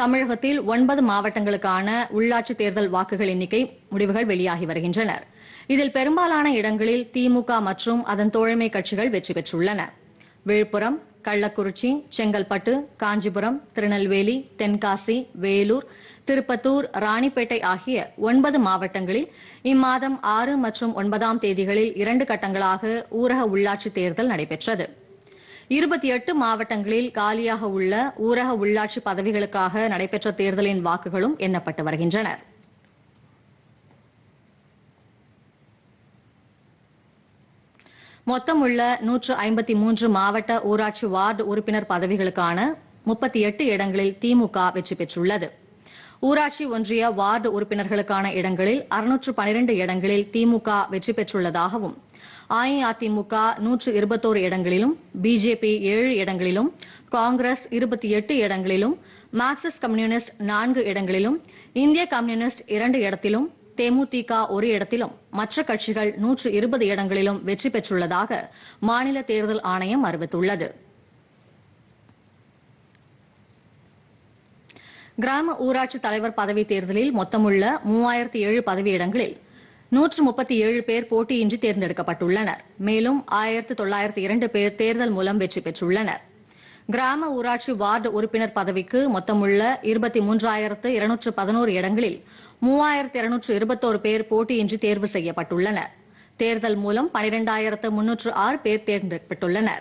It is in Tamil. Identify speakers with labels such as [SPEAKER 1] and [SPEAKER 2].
[SPEAKER 1] தமிழகத்தில் ஒன்பது மாவட்டங்களுக்கான உள்ளாட்சித் தேர்தல் வாக்குகள் எண்ணிக்கை முடிவுகள் வெளியாகி வருகின்றன இதில் பெரும்பாலான இடங்களில் திமுக மற்றும் அதன் தோழமை கட்சிகள் வெற்றி பெற்றுள்ளன விழுப்புரம் கள்ளக்குறிச்சி செங்கல்பட்டு காஞ்சிபுரம் திருநெல்வேலி தென்காசி வேலூர் திருப்பத்தூர் ராணிப்பேட்டை ஆகிய ஒன்பது மாவட்டங்களில் இம்மாதம் ஆறு மற்றும் ஒன்பதாம் தேதிகளில் இரண்டு கட்டங்களாக ஊரக உள்ளாட்சித் தேர்தல் நடைபெற்றது இருபத்தி எட்டு மாவட்டங்களில் காலியாக உள்ள ஊரக உள்ளாட்சி பதவிகளுக்காக நடைபெற்ற தேர்தலின் வாக்குகளும் எண்ணப்பட்டு வருகின்றன மொத்தம் உள்ள நூற்று ஐம்பத்தி மூன்று மாவட்ட ஊராட்சி வார்டு உறுப்பினர் பதவிகளுக்கான முப்பத்தி எட்டு இடங்களில் திமுக வெற்றி பெற்றுள்ளது ஊராட்சி ஒன்றிய வார்டு உறுப்பினர்களுக்கான இடங்களில் அறுநூற்று பனிரண்டு இடங்களில் திமுக வெற்றி பெற்றுள்ளதாகவும் அஇஅதிமுக நூற்று இருபத்தோரு இடங்களிலும் பிஜேபி ஏழு இடங்களிலும் காங்கிரஸ் இருபத்தி எட்டு இடங்களிலும் மார்க்சிஸ்ட் கம்யூனிஸ்ட் நான்கு இடங்களிலும் இந்திய கம்யூனிஸ்ட் இரண்டு இடத்திலும் தேமுதிக ஒரு இடத்திலும் மற்ற கட்சிகள் நூற்று இருபது இடங்களிலும் வெற்றி பெற்றுள்ளதாக மாநில தேர்தல் ஆணையம் அறிவித்துள்ளது கிராம ஊராட்சி தலைவர் பதவி தேர்தலில் மொத்தமுள்ள மூவாயிரத்தி ஏழு பதவியிடங்களில் நூற்று முப்பத்தி ஏழு பேர் போட்டியின்றி தேர்ந்தெடுக்கப்பட்டுள்ளனர் மேலும் ஆயிரத்து தொள்ளாயிரத்து இரண்டு பேர் தேர்தல் மூலம் வெற்றி பெற்றுள்ளனர் கிராம ஊராட்சி வார்டு உறுப்பினர் பதவிக்கு மொத்தமுள்ள இருபத்தி மூன்றாயிரத்து இருநூற்று பதினோரு இடங்களில் மூவாயிரத்து இருநூற்று இருபத்தோரு பேர் போட்டியின்றி தேர்வு செய்யப்பட்டுள்ளனர் தேர்தல் மூலம் பனிரெண்டாயிரத்து முன்னூற்று ஆறு பேர் தேர்ந்தெடுக்கப்பட்டுள்ளனா்